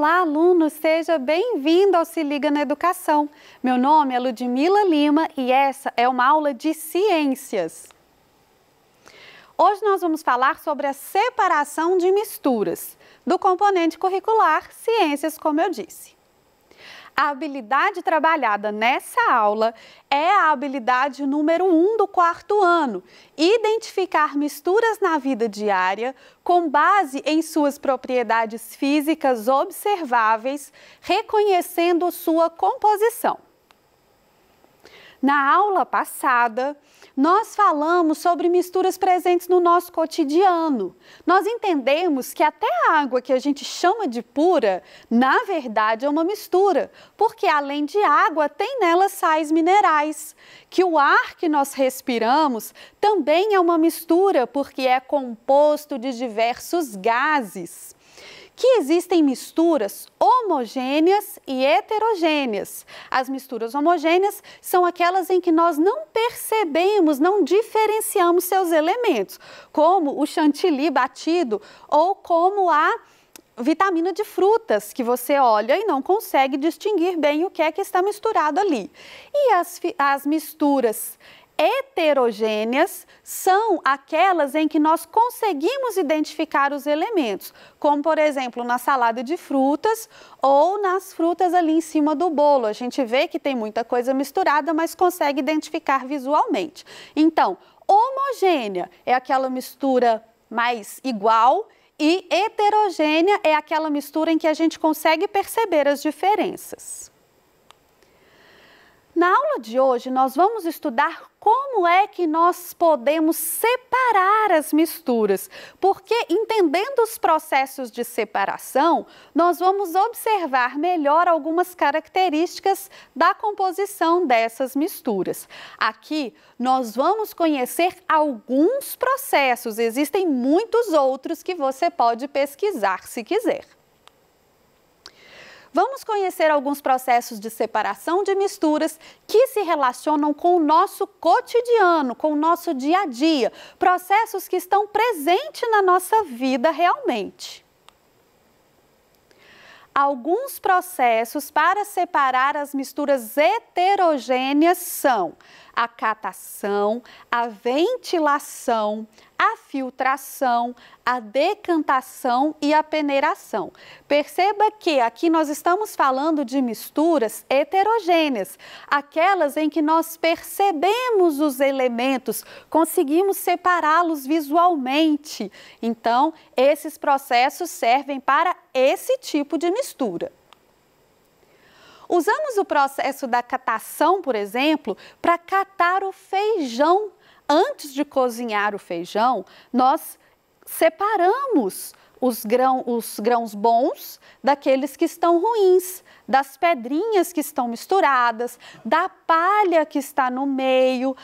Olá, aluno. Seja bem-vindo ao Se Liga na Educação. Meu nome é Ludmila Lima e essa é uma aula de ciências. Hoje nós vamos falar sobre a separação de misturas do componente curricular Ciências, como eu disse. A habilidade trabalhada nessa aula é a habilidade número 1 um do quarto ano, identificar misturas na vida diária com base em suas propriedades físicas observáveis, reconhecendo sua composição. Na aula passada, nós falamos sobre misturas presentes no nosso cotidiano. Nós entendemos que até a água que a gente chama de pura, na verdade é uma mistura, porque além de água, tem nela sais minerais. Que o ar que nós respiramos também é uma mistura, porque é composto de diversos gases que existem misturas homogêneas e heterogêneas. As misturas homogêneas são aquelas em que nós não percebemos, não diferenciamos seus elementos, como o chantilly batido ou como a vitamina de frutas que você olha e não consegue distinguir bem o que é que está misturado ali. E as, as misturas heterogêneas são aquelas em que nós conseguimos identificar os elementos, como por exemplo na salada de frutas ou nas frutas ali em cima do bolo. A gente vê que tem muita coisa misturada, mas consegue identificar visualmente. Então, homogênea é aquela mistura mais igual e heterogênea é aquela mistura em que a gente consegue perceber as diferenças. Na aula de hoje, nós vamos estudar como é que nós podemos separar as misturas, porque entendendo os processos de separação, nós vamos observar melhor algumas características da composição dessas misturas. Aqui, nós vamos conhecer alguns processos, existem muitos outros que você pode pesquisar se quiser. Vamos conhecer alguns processos de separação de misturas que se relacionam com o nosso cotidiano, com o nosso dia a dia, processos que estão presentes na nossa vida realmente alguns processos para separar as misturas heterogêneas são a catação, a ventilação, a filtração, a decantação e a peneiração. Perceba que aqui nós estamos falando de misturas heterogêneas, aquelas em que nós percebemos os elementos, conseguimos separá-los visualmente. Então, esses processos servem para esse tipo de mistura. Usamos o processo da catação, por exemplo, para catar o feijão. Antes de cozinhar o feijão, nós separamos os, grão, os grãos bons daqueles que estão ruins, das pedrinhas que estão misturadas, da palha que está no meio.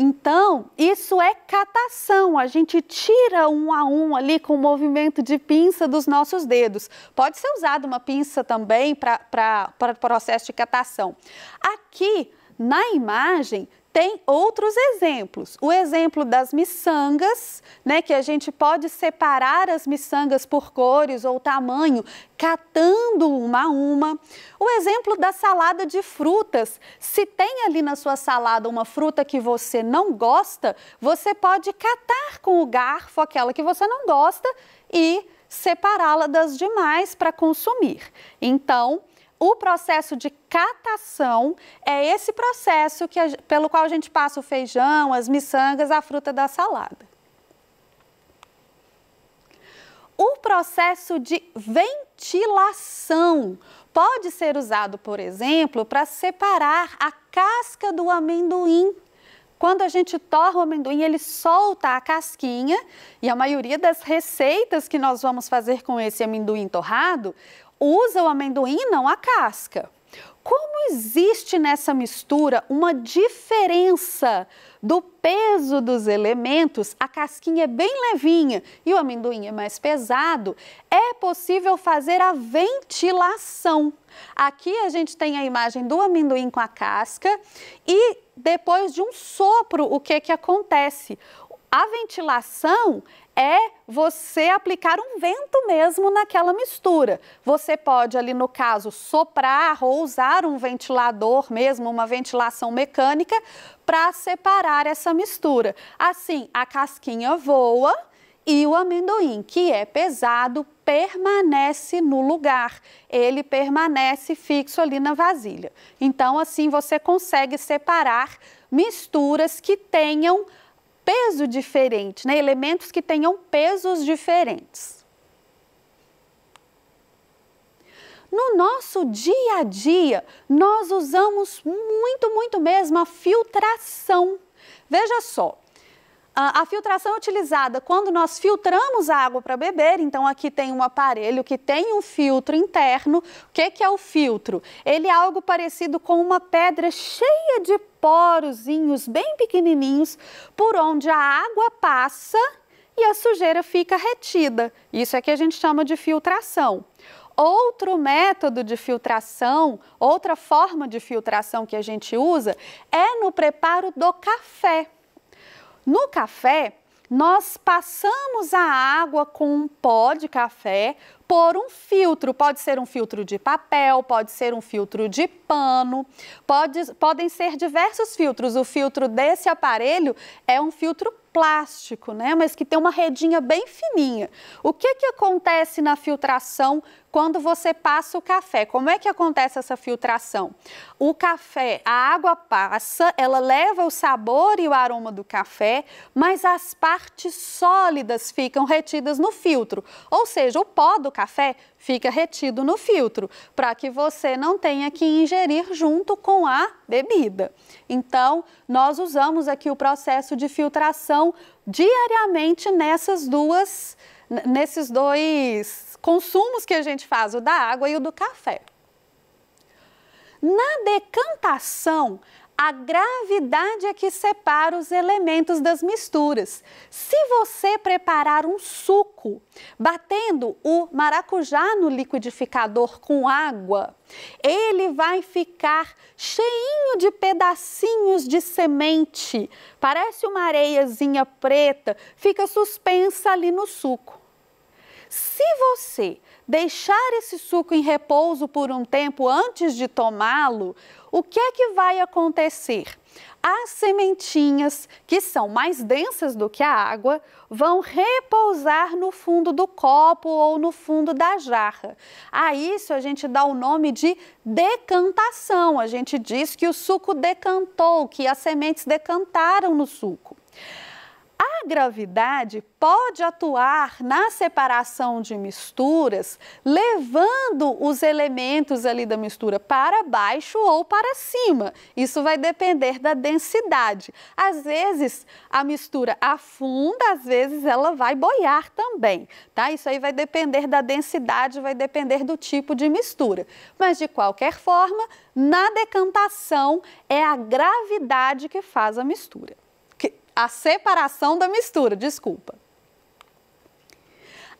Então, isso é catação. A gente tira um a um ali com o movimento de pinça dos nossos dedos. Pode ser usada uma pinça também para processo de catação. Aqui, na imagem, tem outros exemplos. O exemplo das miçangas, né, que a gente pode separar as miçangas por cores ou tamanho, catando uma a uma. O exemplo da salada de frutas. Se tem ali na sua salada uma fruta que você não gosta, você pode catar com o garfo aquela que você não gosta e separá-la das demais para consumir. Então, o processo de catação é esse processo que, a, pelo qual a gente passa o feijão, as miçangas, a fruta da salada. O processo de ventilação pode ser usado, por exemplo, para separar a casca do amendoim. Quando a gente torra o amendoim, ele solta a casquinha e a maioria das receitas que nós vamos fazer com esse amendoim torrado, usa o amendoim e não a casca. Como existe nessa mistura uma diferença do peso dos elementos? A casquinha é bem levinha e o amendoim é mais pesado. É possível fazer a ventilação. Aqui a gente tem a imagem do amendoim com a casca e depois de um sopro, o que que acontece? A ventilação é você aplicar um vento mesmo naquela mistura. Você pode ali no caso soprar ou usar um ventilador mesmo, uma ventilação mecânica para separar essa mistura. Assim, a casquinha voa e o amendoim, que é pesado, permanece no lugar. Ele permanece fixo ali na vasilha. Então, assim você consegue separar misturas que tenham peso diferente, né? elementos que tenham pesos diferentes. No nosso dia a dia, nós usamos muito, muito mesmo a filtração. Veja só, a filtração é utilizada quando nós filtramos a água para beber, então aqui tem um aparelho que tem um filtro interno. O que, que é o filtro? Ele é algo parecido com uma pedra cheia de porozinhos bem pequenininhos por onde a água passa e a sujeira fica retida. Isso é que a gente chama de filtração outro método de filtração, outra forma de filtração que a gente usa é no preparo do café. No café, nós passamos a água com um pó de café por um filtro. Pode ser um filtro de papel, pode ser um filtro de pano, pode, podem ser diversos filtros. O filtro desse aparelho é um filtro plástico, né? Mas que tem uma redinha bem fininha. O que, que acontece na filtração quando você passa o café? Como é que acontece essa filtração? O café, a água passa, ela leva o sabor e o aroma do café, mas as partes sólidas ficam retidas no filtro. Ou seja, o pó do café fica retido no filtro, para que você não tenha que ingerir junto com a bebida. Então, nós usamos aqui o processo de filtração diariamente nessas duas, nesses dois consumos que a gente faz, o da água e o do café. Na decantação, a gravidade é que separa os elementos das misturas. Se você preparar um suco batendo o maracujá no liquidificador com água, ele vai ficar cheinho de pedacinhos de semente, parece uma areiazinha preta, fica suspensa ali no suco. Se você deixar esse suco em repouso por um tempo antes de tomá-lo, o que é que vai acontecer? As sementinhas, que são mais densas do que a água, vão repousar no fundo do copo ou no fundo da jarra. A isso a gente dá o nome de decantação. A gente diz que o suco decantou, que as sementes decantaram no suco. A gravidade pode atuar na separação de misturas, levando os elementos ali da mistura para baixo ou para cima. Isso vai depender da densidade. Às vezes a mistura afunda, às vezes ela vai boiar também, tá? Isso aí vai depender da densidade, vai depender do tipo de mistura. Mas de qualquer forma, na decantação é a gravidade que faz a mistura a separação da mistura, desculpa.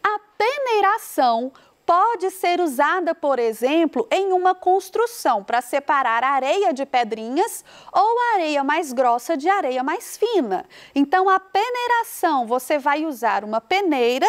A peneiração pode ser usada, por exemplo, em uma construção para separar areia de pedrinhas ou areia mais grossa de areia mais fina. Então, a peneiração, você vai usar uma peneira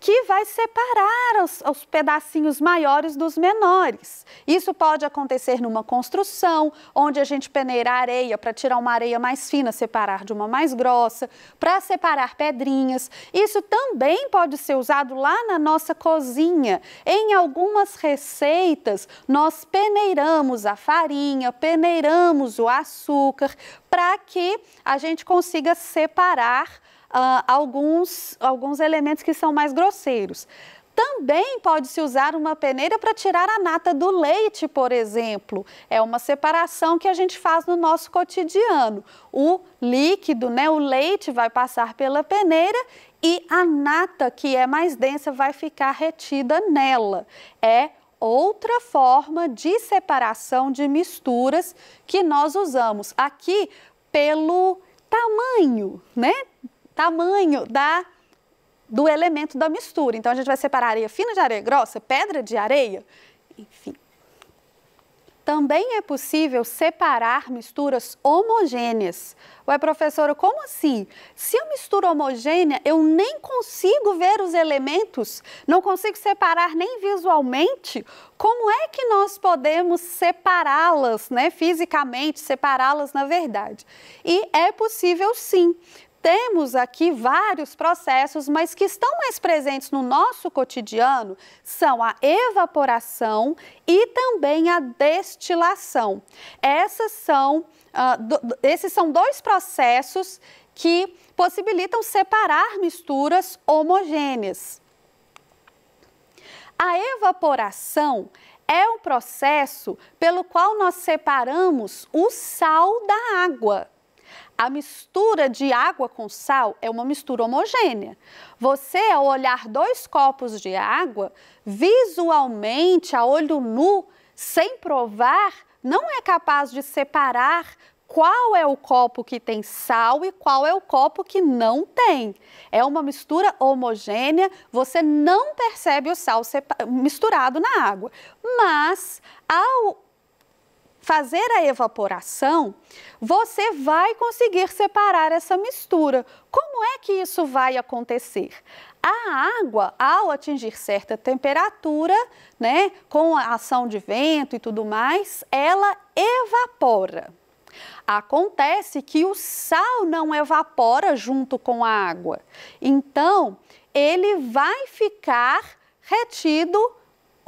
que vai separar os, os, pedacinhos maiores dos menores. Isso pode acontecer numa construção, onde a gente peneira areia para tirar uma areia mais fina, separar de uma mais grossa, para separar pedrinhas. Isso também pode ser usado lá na nossa cozinha. Em algumas receitas, nós peneiramos a farinha, peneiramos o açúcar, para que a gente consiga separar uh, alguns, alguns elementos que são mais grosseiros. Também pode-se usar uma peneira para tirar a nata do leite, por exemplo. É uma separação que a gente faz no nosso cotidiano. O líquido, né, o leite vai passar pela peneira e a nata, que é mais densa, vai ficar retida nela. É outra forma de separação de misturas que nós usamos aqui pelo tamanho, né? tamanho da do elemento da mistura. Então, a gente vai separar areia fina de areia grossa, pedra de areia, enfim. Também é possível separar misturas homogêneas. Ué, professora, como assim? Se a mistura homogênea, eu nem consigo ver os elementos, não consigo separar nem visualmente. Como é que nós podemos separá-las, né, fisicamente, separá-las na verdade? E é possível sim temos aqui vários processos, mas que estão mais presentes no nosso cotidiano são a evaporação e também a destilação. Essas são, uh, do, esses são dois processos que possibilitam separar misturas homogêneas. A evaporação é um processo pelo qual nós separamos o sal da água a mistura de água com sal é uma mistura homogênea. Você, ao olhar dois copos de água, visualmente, a olho nu, sem provar, não é capaz de separar qual é o copo que tem sal e qual é o copo que não tem. É uma mistura homogênea, você não percebe o sal misturado na água. Mas, ao fazer a evaporação, você vai conseguir separar essa mistura. Como é que isso vai acontecer? A água, ao atingir certa temperatura, né, com a ação de vento e tudo mais, ela evapora. Acontece que o sal não evapora junto com a água. Então, ele vai ficar retido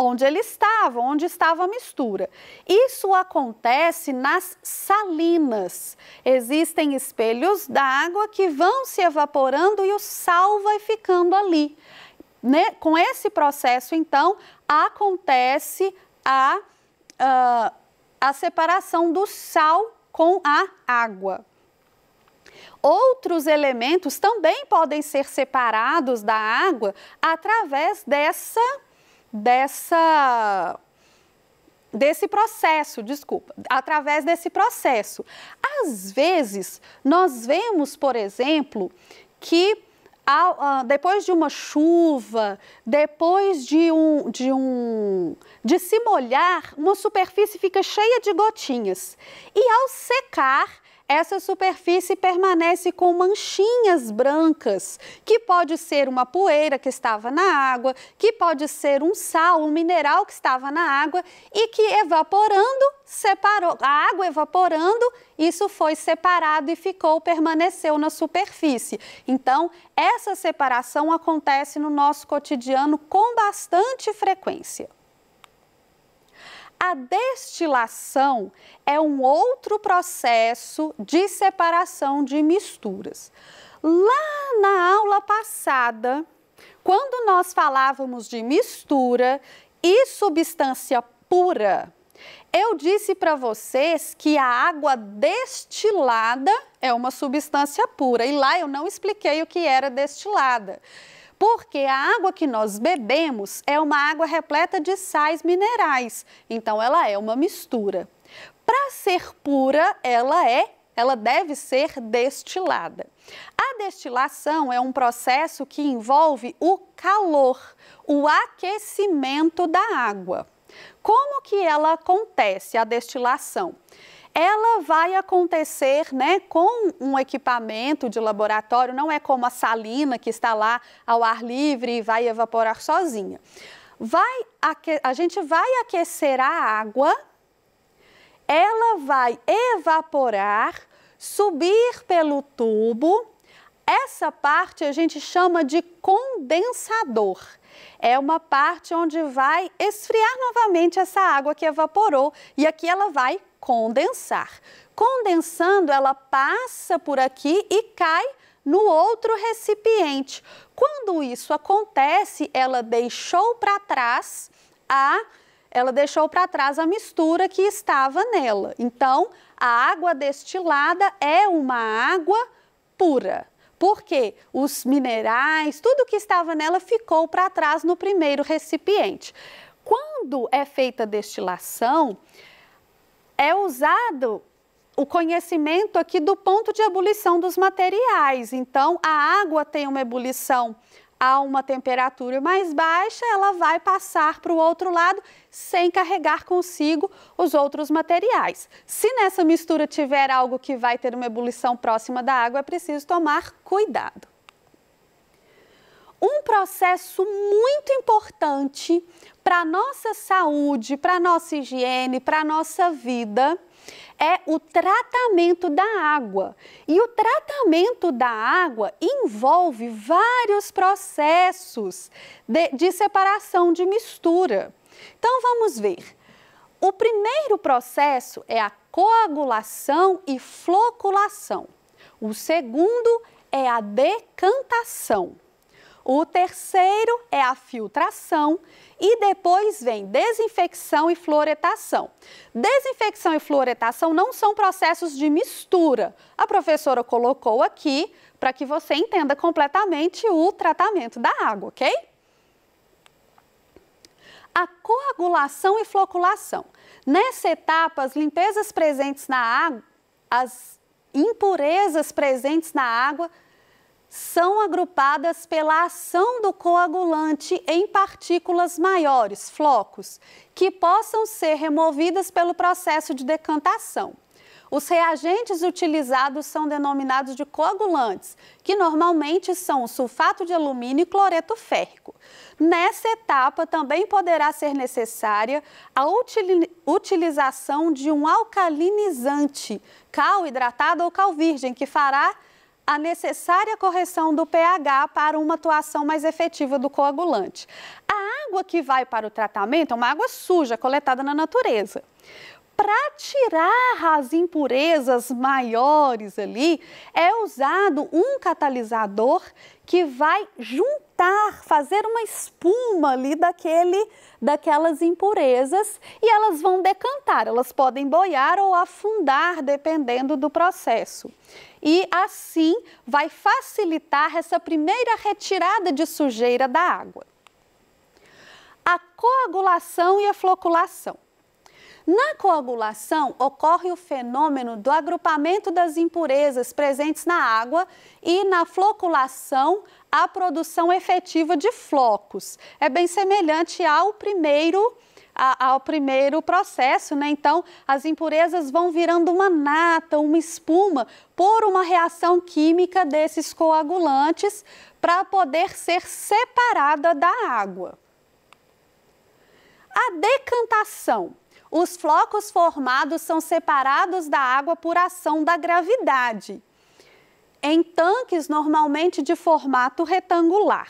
onde ele estava, onde estava a mistura. Isso acontece nas salinas. Existem espelhos d'água que vão se evaporando e o sal vai ficando ali. Né? Com esse processo, então, acontece a, uh, a separação do sal com a água. Outros elementos também podem ser separados da água através dessa dessa desse processo, desculpa, através desse processo. Às vezes, nós vemos, por exemplo, que ah, depois de uma chuva, depois de um, de um de se molhar, uma superfície fica cheia de gotinhas. E ao secar, essa superfície permanece com manchinhas brancas, que pode ser uma poeira que estava na água, que pode ser um sal, um mineral que estava na água e que evaporando, separou, a água evaporando, isso foi separado e ficou, permaneceu na superfície. Então, essa separação acontece no nosso cotidiano com bastante frequência. A destilação é um outro processo de separação de misturas. Lá na aula passada, quando nós falávamos de mistura e substância pura, eu disse para vocês que a água destilada é uma substância pura e lá eu não expliquei o que era destilada porque a água que nós bebemos é uma água repleta de sais minerais, então ela é uma mistura. Para ser pura, ela é ela deve ser destilada. A destilação é um processo que envolve o calor, o aquecimento da água. Como que ela acontece a destilação? ela vai acontecer né, com um equipamento de laboratório, não é como a salina que está lá ao ar livre e vai evaporar sozinha. Vai a gente vai aquecer a água, ela vai evaporar, subir pelo tubo. Essa parte a gente chama de condensador é uma parte onde vai esfriar novamente essa água que evaporou e aqui ela vai condensar. Condensando, ela passa por aqui e cai no outro recipiente. Quando isso acontece, ela deixou para trás a ela deixou para trás a mistura que estava nela. Então, a água destilada é uma água pura. Porque os minerais, tudo que estava nela ficou para trás no primeiro recipiente. Quando é feita a destilação, é usado o conhecimento aqui do ponto de ebulição dos materiais. Então, a água tem uma ebulição a uma temperatura mais baixa, ela vai passar para o outro lado sem carregar consigo os outros materiais. Se nessa mistura tiver algo que vai ter uma ebulição próxima da água, é preciso tomar cuidado um processo muito importante para a nossa saúde, para a nossa higiene, para a nossa vida, é o tratamento da água. E o tratamento da água envolve vários processos de, de separação, de mistura. Então vamos ver. O primeiro processo é a coagulação e floculação. O segundo é a decantação. O terceiro é a filtração e depois vem desinfecção e fluoretação. Desinfecção e fluoretação não são processos de mistura. A professora colocou aqui para que você entenda completamente o tratamento da água, ok? A coagulação e floculação. Nessa etapa, as limpezas presentes na água, as impurezas presentes na água são agrupadas pela ação do coagulante em partículas maiores, flocos, que possam ser removidas pelo processo de decantação. Os reagentes utilizados são denominados de coagulantes, que normalmente são o sulfato de alumínio e cloreto férrico. Nessa etapa também poderá ser necessária a utilização de um alcalinizante, cal hidratado ou cal virgem, que fará a necessária correção do pH para uma atuação mais efetiva do coagulante. A água que vai para o tratamento é uma água suja coletada na natureza para tirar as impurezas maiores ali, é usado um catalisador que vai juntar fazer uma espuma ali daquele, daquelas impurezas e elas vão decantar, elas podem boiar ou afundar dependendo do processo. E assim vai facilitar essa primeira retirada de sujeira da água. A coagulação e a floculação. Na coagulação, ocorre o fenômeno do agrupamento das impurezas presentes na água e na floculação, a produção efetiva de flocos. É bem semelhante ao primeiro ao primeiro processo, né? Então, as impurezas vão virando uma nata, uma espuma, por uma reação química desses coagulantes para poder ser separada da água. A decantação. Os flocos formados são separados da água por ação da gravidade em tanques normalmente de formato retangular.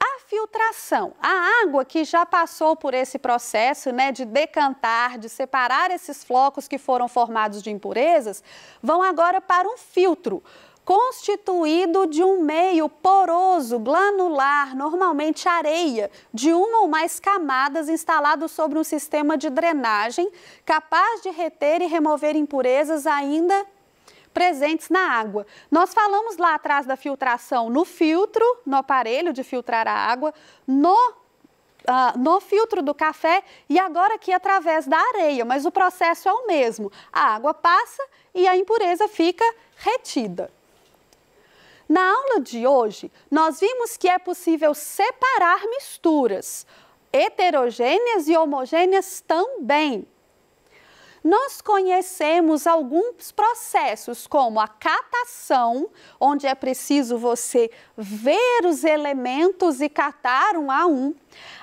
A filtração, a água que já passou por esse processo né, de decantar, de separar esses flocos que foram formados de impurezas, vão agora para um filtro constituído de um meio poroso, glanular, normalmente areia, de uma ou mais camadas instalado sobre um sistema de drenagem capaz de reter e remover impurezas ainda presentes na água. Nós falamos lá atrás da filtração no filtro, no aparelho de filtrar a água, no Uh, no filtro do café e agora aqui através da areia, mas o processo é o mesmo. A água passa e a impureza fica retida. Na aula de hoje, nós vimos que é possível separar misturas heterogêneas e homogêneas também nós conhecemos alguns processos, como a catação, onde é preciso você ver os elementos e catar um a um,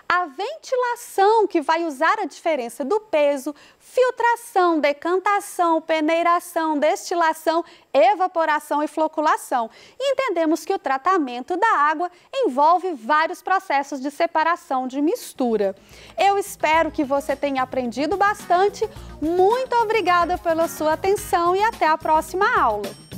a ventilação, que vai usar a diferença do peso, filtração, decantação, peneiração, destilação, evaporação e floculação. E entendemos que o tratamento da água envolve vários processos de separação, de mistura. Eu espero que você tenha aprendido bastante. Muito obrigada pela sua atenção e até a próxima aula.